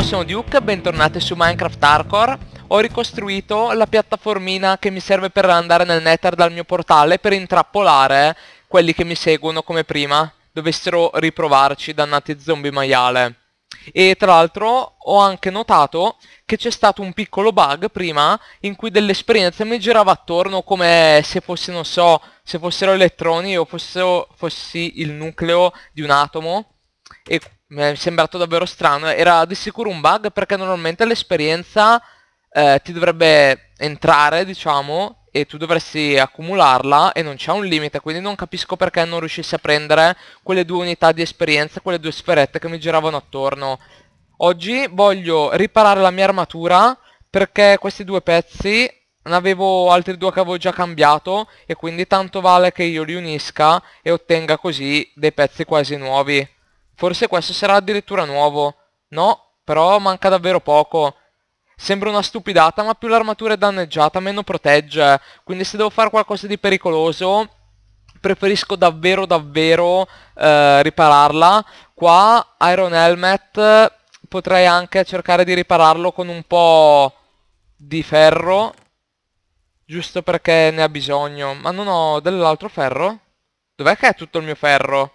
ciao sono Duke, bentornati su Minecraft Hardcore Ho ricostruito la piattaformina che mi serve per andare nel nether dal mio portale Per intrappolare quelli che mi seguono come prima Dovessero riprovarci, dannati zombie maiale E tra l'altro ho anche notato che c'è stato un piccolo bug prima In cui dell'esperienza mi girava attorno come se fossi, non so, se fossero elettroni O fossero, fossi il nucleo di un atomo e mi è sembrato davvero strano, era di sicuro un bug perché normalmente l'esperienza eh, ti dovrebbe entrare, diciamo, e tu dovresti accumularla e non c'è un limite, quindi non capisco perché non riuscissi a prendere quelle due unità di esperienza, quelle due sferette che mi giravano attorno. Oggi voglio riparare la mia armatura perché questi due pezzi ne avevo altri due che avevo già cambiato e quindi tanto vale che io li unisca e ottenga così dei pezzi quasi nuovi. Forse questo sarà addirittura nuovo. No, però manca davvero poco. Sembra una stupidata, ma più l'armatura è danneggiata, meno protegge. Quindi se devo fare qualcosa di pericoloso, preferisco davvero davvero eh, ripararla. Qua Iron Helmet potrei anche cercare di ripararlo con un po' di ferro. Giusto perché ne ha bisogno. Ma non ho dell'altro ferro? Dov'è che è tutto il mio ferro?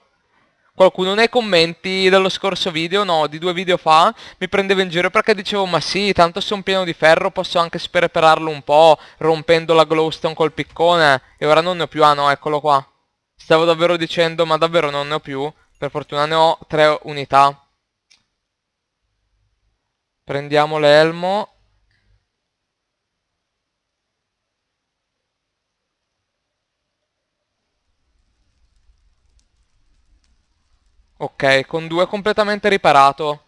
qualcuno nei commenti dello scorso video, no, di due video fa, mi prendeva in giro perché dicevo ma sì, tanto sono pieno di ferro, posso anche sperperarlo un po', rompendo la glowstone col piccone, e ora non ne ho più, ah no, eccolo qua. Stavo davvero dicendo, ma davvero non ne ho più, per fortuna ne ho tre unità. Prendiamo l'elmo Ok, con 2 completamente riparato.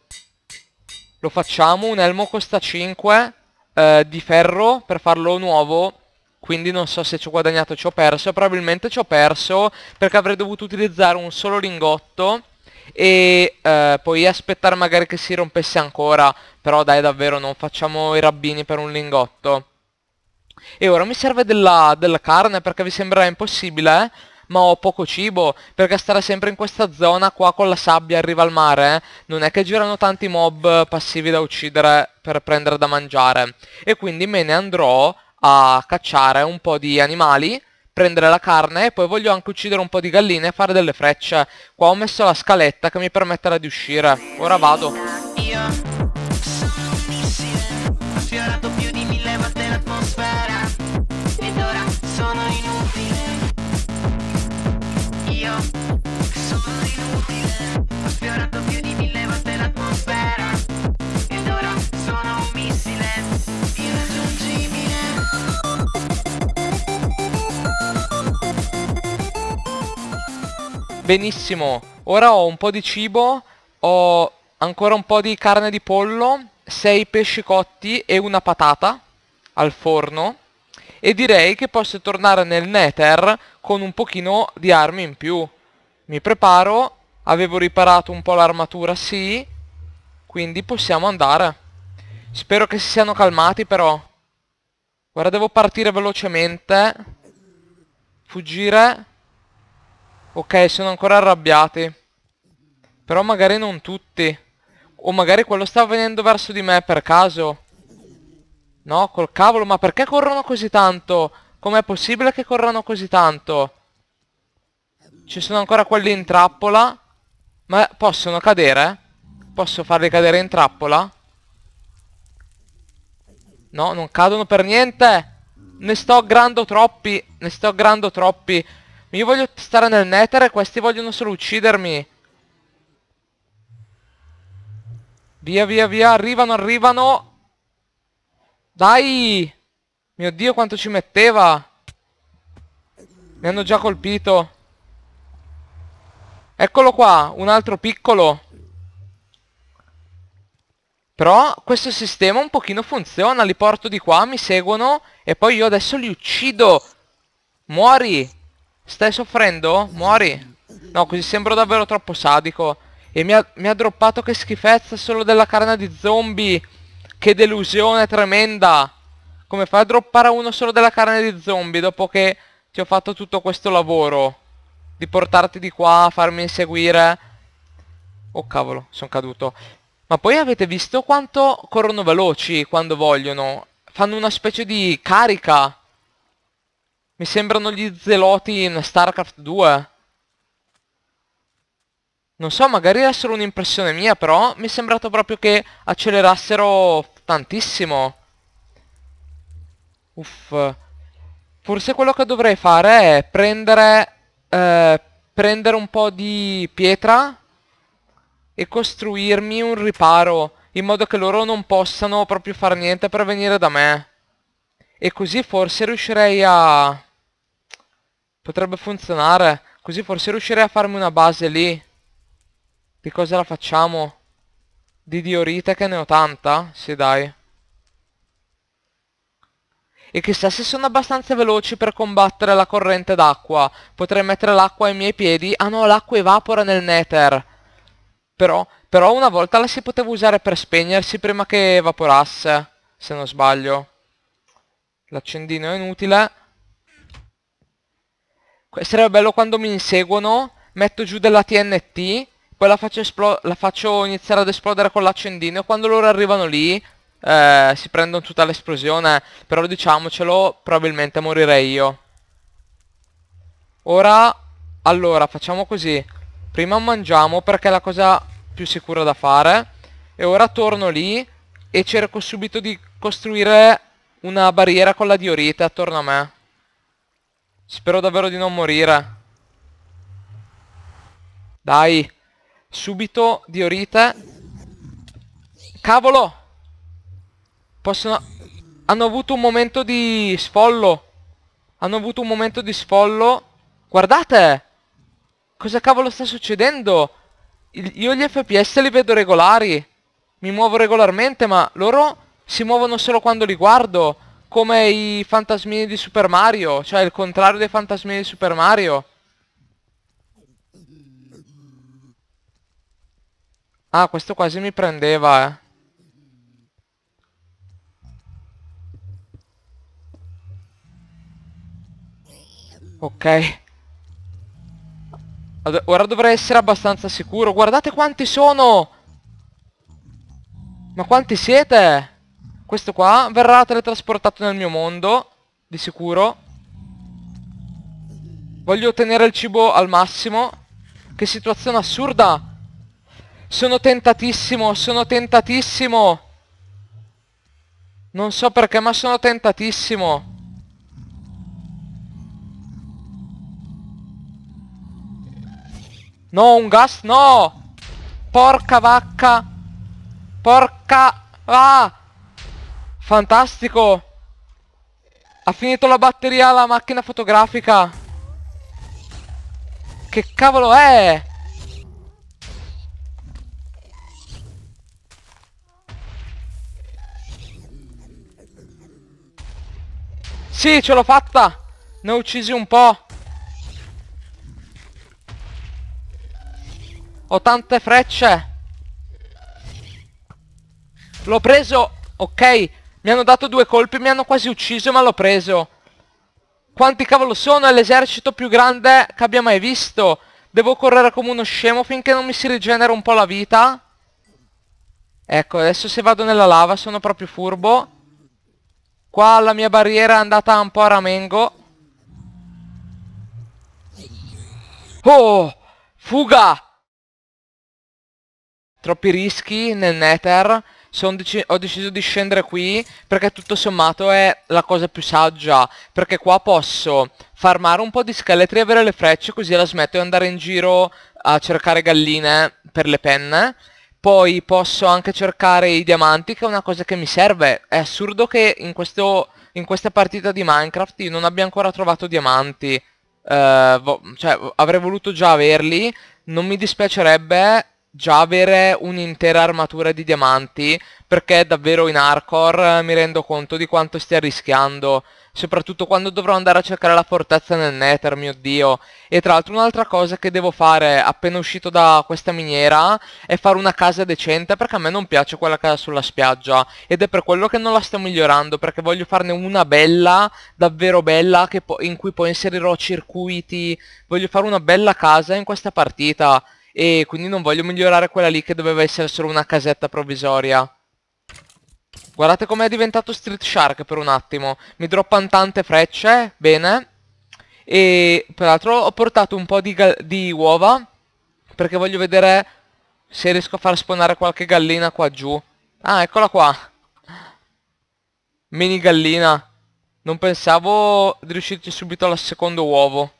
Lo facciamo, un elmo costa 5 eh, di ferro per farlo nuovo. Quindi non so se ci ho guadagnato o ci ho perso. Probabilmente ci ho perso perché avrei dovuto utilizzare un solo lingotto e eh, poi aspettare magari che si rompesse ancora. Però dai davvero non facciamo i rabbini per un lingotto. E ora mi serve della, della carne perché vi sembrerà impossibile, eh? ma ho poco cibo, perché stare sempre in questa zona qua con la sabbia arriva al mare, eh? non è che girano tanti mob passivi da uccidere per prendere da mangiare. E quindi me ne andrò a cacciare un po' di animali, prendere la carne e poi voglio anche uccidere un po' di galline e fare delle frecce. Qua ho messo la scaletta che mi permetterà di uscire. Ora vado. Benissimo, ora ho un po' di cibo, ho ancora un po' di carne di pollo, sei pesci cotti e una patata al forno e direi che posso tornare nel Nether con un pochino di armi in più. Mi preparo, avevo riparato un po' l'armatura, sì, quindi possiamo andare. Spero che si siano calmati però. Ora devo partire velocemente, fuggire Ok, sono ancora arrabbiati. Però magari non tutti. O magari quello sta venendo verso di me per caso. No, col cavolo, ma perché corrono così tanto? Com'è possibile che corrano così tanto? Ci sono ancora quelli in trappola. Ma possono cadere? Posso farli cadere in trappola? No, non cadono per niente. Ne sto aggrando troppi. Ne sto aggrando troppi. Io voglio stare nel nether e questi vogliono solo uccidermi. Via, via, via. Arrivano, arrivano. Dai! Mio Dio, quanto ci metteva. Mi hanno già colpito. Eccolo qua, un altro piccolo. Però questo sistema un pochino funziona, li porto di qua, mi seguono e poi io adesso li uccido. Muori! Stai soffrendo? Muori? No, così sembro davvero troppo sadico. E mi ha, mi ha droppato che schifezza solo della carne di zombie. Che delusione tremenda. Come fai a droppare uno solo della carne di zombie dopo che ti ho fatto tutto questo lavoro? Di portarti di qua, farmi inseguire. Oh cavolo, sono caduto. Ma poi avete visto quanto corrono veloci quando vogliono? Fanno una specie di carica mi sembrano gli zeloti in StarCraft 2. Non so, magari è solo un'impressione mia, però mi è sembrato proprio che accelerassero tantissimo. Uff. Forse quello che dovrei fare è prendere, eh, prendere un po' di pietra e costruirmi un riparo in modo che loro non possano proprio fare niente per venire da me. E così forse riuscirei a... Potrebbe funzionare. Così forse riuscirei a farmi una base lì. Di cosa la facciamo? Di diorite che ne ho tanta? Sì dai. E chissà se sono abbastanza veloci per combattere la corrente d'acqua. Potrei mettere l'acqua ai miei piedi. Ah no, l'acqua evapora nel nether. Però, però una volta la si poteva usare per spegnersi prima che evaporasse. Se non sbaglio. L'accendino è inutile. Sarebbe bello quando mi inseguono, metto giù della TNT, poi la faccio, la faccio iniziare ad esplodere con l'accendino quando loro arrivano lì eh, si prendono tutta l'esplosione, però diciamocelo, probabilmente morirei io. Ora, allora, facciamo così. Prima mangiamo perché è la cosa più sicura da fare. E ora torno lì e cerco subito di costruire una barriera con la diorite attorno a me. Spero davvero di non morire. Dai. Subito, diorite. Cavolo! Possono... Hanno avuto un momento di sfollo. Hanno avuto un momento di sfollo. Guardate! Cosa cavolo sta succedendo? Il... io gli FPS li vedo regolari. Mi muovo regolarmente, ma loro si muovono solo quando li guardo come i fantasmini di Super Mario, cioè il contrario dei fantasmini di Super Mario. Ah, questo quasi mi prendeva, eh. Ok. Ora dovrei essere abbastanza sicuro. Guardate quanti sono! Ma quanti siete? Questo qua verrà teletrasportato nel mio mondo, di sicuro. Voglio ottenere il cibo al massimo. Che situazione assurda! Sono tentatissimo, sono tentatissimo! Non so perché, ma sono tentatissimo! No, un gas, no! Porca vacca! Porca... Ah! Fantastico! Ha finito la batteria alla macchina fotografica! Che cavolo è? Sì, ce l'ho fatta! Ne ho uccisi un po'! Ho tante frecce! L'ho preso! Ok, mi hanno dato due colpi, mi hanno quasi ucciso ma l'ho preso. Quanti cavolo sono? È l'esercito più grande che abbia mai visto. Devo correre come uno scemo finché non mi si rigenera un po' la vita. Ecco, adesso se vado nella lava sono proprio furbo. Qua la mia barriera è andata un po' a ramengo. Oh! Fuga! Troppi rischi nel nether deci ho deciso di scendere qui perché tutto sommato è la cosa più saggia, perché qua posso farmare un po' di scheletri e avere le frecce così la smetto di andare in giro a cercare galline per le penne. Poi posso anche cercare i diamanti che è una cosa che mi serve. È assurdo che in, questo, in questa partita di Minecraft io non abbia ancora trovato diamanti. Uh, cioè, avrei voluto già averli. Non mi dispiacerebbe già avere un'intera armatura di diamanti perché davvero in hardcore eh, mi rendo conto di quanto stia rischiando soprattutto quando dovrò andare a cercare la fortezza nel nether mio dio e tra l'altro un'altra cosa che devo fare appena uscito da questa miniera è fare una casa decente perché a me non piace quella casa sulla spiaggia ed è per quello che non la sto migliorando perché voglio farne una bella davvero bella in cui poi inserirò circuiti voglio fare una bella casa in questa partita e quindi non voglio migliorare quella lì che doveva essere solo una casetta provvisoria. Guardate com'è diventato Street Shark per un attimo. Mi droppano tante frecce, bene. E peraltro ho portato un po' di, di uova perché voglio vedere se riesco a far spawnare qualche gallina qua giù. Ah, eccola qua. Mini gallina. Non pensavo di riuscirci subito al secondo uovo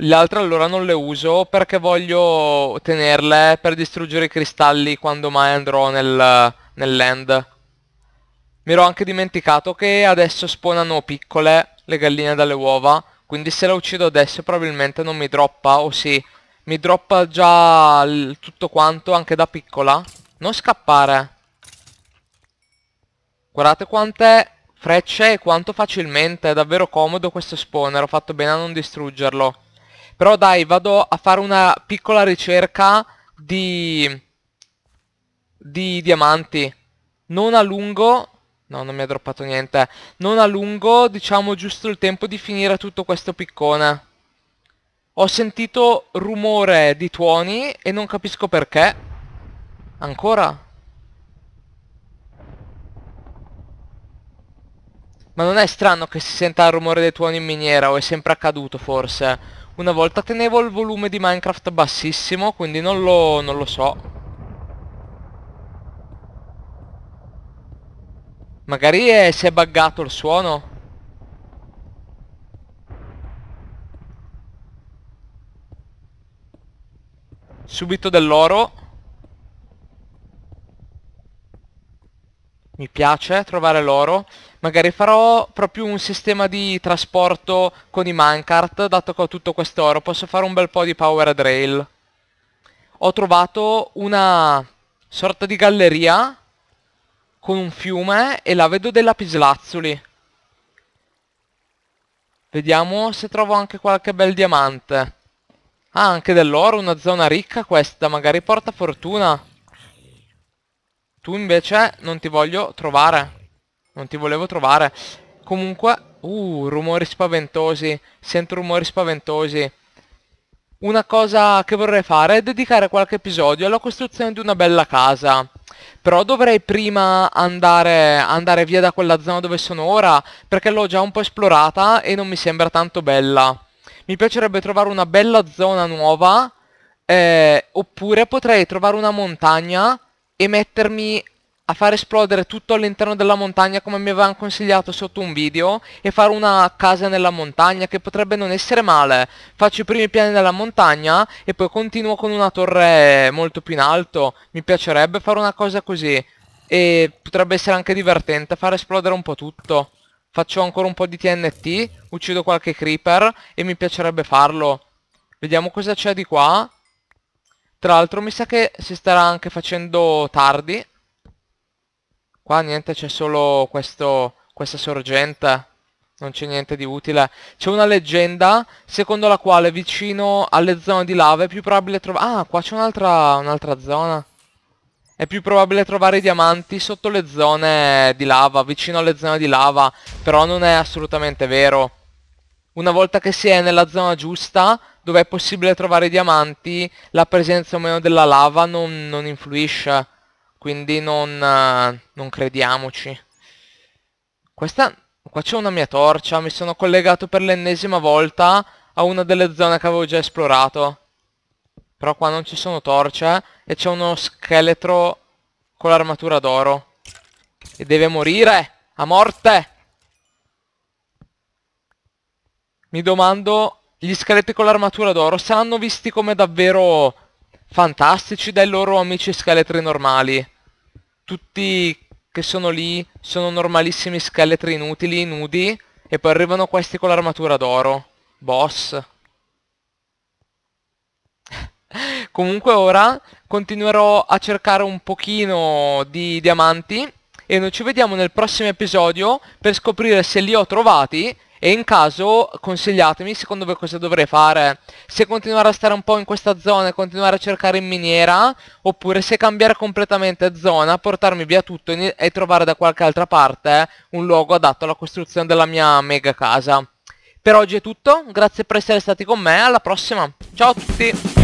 le altre allora non le uso perché voglio tenerle per distruggere i cristalli quando mai andrò nel, land. Mi ero anche dimenticato che adesso spawnano piccole le galline dalle uova, quindi se le uccido adesso probabilmente non mi droppa, o sì, mi droppa già tutto quanto anche da piccola. Non scappare. Guardate quante frecce e quanto facilmente, è davvero comodo questo spawner, ho fatto bene a non distruggerlo. Però dai, vado a fare una piccola ricerca di... Di diamanti. Non a lungo... No, non mi ha droppato niente. Non a lungo, diciamo, giusto il tempo di finire tutto questo piccone. Ho sentito rumore di tuoni e non capisco perché. Ancora? Ma non è strano che si senta il rumore dei tuoni in miniera o è sempre accaduto forse? Una volta tenevo il volume di Minecraft bassissimo, quindi non lo, non lo so. Magari è, si è buggato il suono. Subito dell'oro. Mi piace trovare l'oro. Magari farò proprio un sistema di trasporto con i mancart, dato che ho tutto quest'oro. Posso fare un bel po' di powered rail. Ho trovato una sorta di galleria con un fiume e la vedo dei lapislazzuli. Vediamo se trovo anche qualche bel diamante. Ah, anche dell'oro, una zona ricca questa, magari porta fortuna. Tu invece non ti voglio trovare. Non ti volevo trovare. Comunque... Uh, rumori spaventosi. Sento rumori spaventosi. Una cosa che vorrei fare è dedicare qualche episodio alla costruzione di una bella casa. Però dovrei prima andare, andare via da quella zona dove sono ora, perché l'ho già un po' esplorata e non mi sembra tanto bella. Mi piacerebbe trovare una bella zona nuova, eh, oppure potrei trovare una montagna e mettermi a far esplodere tutto all'interno della montagna come mi avevano consigliato sotto un video e fare una casa nella montagna che potrebbe non essere male. Faccio i primi piani della montagna e poi continuo con una torre molto più in alto. Mi piacerebbe fare una cosa così e potrebbe essere anche divertente far esplodere un po' tutto. Faccio ancora un po' di TNT, uccido qualche creeper e mi piacerebbe farlo. Vediamo cosa c'è di qua. Tra l'altro mi sa che si starà anche facendo tardi. Qua niente, c'è solo questo, questa sorgente. Non c'è niente di utile. C'è una leggenda secondo la quale vicino alle zone di lava è più probabile trovare... Ah, qua c'è un'altra un zona. È più probabile trovare i diamanti sotto le zone di lava, vicino alle zone di lava, però non è assolutamente vero. Una volta che si è nella zona giusta, dove è possibile trovare diamanti, la presenza o meno della lava non, non influisce, quindi non, eh, non crediamoci. Questa... Qua c'è una mia torcia, mi sono collegato per l'ennesima volta a una delle zone che avevo già esplorato. Però qua non ci sono torce e c'è uno scheletro con l'armatura d'oro. E deve morire! A morte! Mi domando gli scheletri con l'armatura d'oro saranno visti come davvero fantastici dai loro amici scheletri normali. Tutti che sono lì sono normalissimi scheletri inutili, nudi, e poi arrivano questi con l'armatura d'oro. Boss. Comunque ora continuerò a cercare un pochino di diamanti e noi ci vediamo nel prossimo episodio per scoprire se li ho trovati e in caso consigliatemi secondo voi cosa dovrei fare Se continuare a stare un po' in questa zona e continuare a cercare in miniera Oppure se cambiare completamente zona Portarmi via tutto e trovare da qualche altra parte Un luogo adatto alla costruzione della mia mega casa Per oggi è tutto, grazie per essere stati con me Alla prossima, ciao a tutti